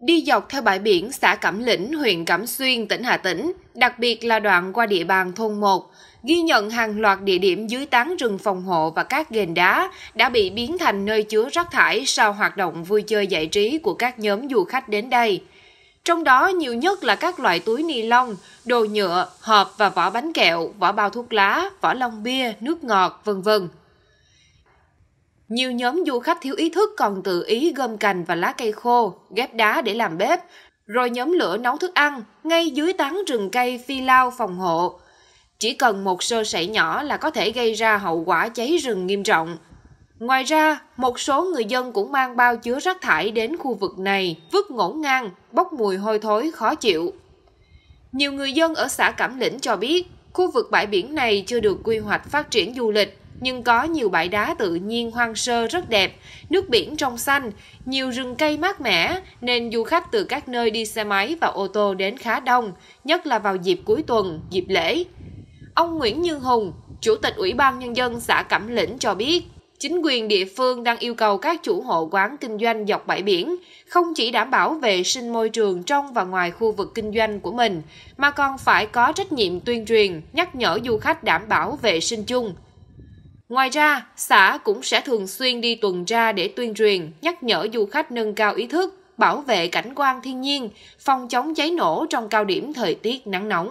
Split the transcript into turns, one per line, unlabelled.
Đi dọc theo bãi biển xã Cẩm Lĩnh, huyện Cẩm Xuyên, tỉnh Hà Tĩnh, đặc biệt là đoạn qua địa bàn thôn 1, ghi nhận hàng loạt địa điểm dưới tán rừng phòng hộ và các ghềnh đá đã bị biến thành nơi chứa rác thải sau hoạt động vui chơi giải trí của các nhóm du khách đến đây. Trong đó nhiều nhất là các loại túi ni lông, đồ nhựa, hộp và vỏ bánh kẹo, vỏ bao thuốc lá, vỏ lon bia, nước ngọt, vân vân. Nhiều nhóm du khách thiếu ý thức còn tự ý gom cành và lá cây khô, ghép đá để làm bếp, rồi nhóm lửa nấu thức ăn ngay dưới tán rừng cây phi lao phòng hộ. Chỉ cần một sơ sẩy nhỏ là có thể gây ra hậu quả cháy rừng nghiêm trọng. Ngoài ra, một số người dân cũng mang bao chứa rác thải đến khu vực này, vứt ngổn ngang, bốc mùi hôi thối khó chịu. Nhiều người dân ở xã Cẩm Lĩnh cho biết, khu vực bãi biển này chưa được quy hoạch phát triển du lịch nhưng có nhiều bãi đá tự nhiên hoang sơ rất đẹp, nước biển trong xanh, nhiều rừng cây mát mẻ nên du khách từ các nơi đi xe máy và ô tô đến khá đông, nhất là vào dịp cuối tuần, dịp lễ. Ông Nguyễn Như Hùng, Chủ tịch Ủy ban Nhân dân xã Cẩm Lĩnh cho biết, chính quyền địa phương đang yêu cầu các chủ hộ quán kinh doanh dọc bãi biển không chỉ đảm bảo vệ sinh môi trường trong và ngoài khu vực kinh doanh của mình, mà còn phải có trách nhiệm tuyên truyền, nhắc nhở du khách đảm bảo vệ sinh chung – Ngoài ra, xã cũng sẽ thường xuyên đi tuần tra để tuyên truyền, nhắc nhở du khách nâng cao ý thức, bảo vệ cảnh quan thiên nhiên, phòng chống cháy nổ trong cao điểm thời tiết nắng nóng.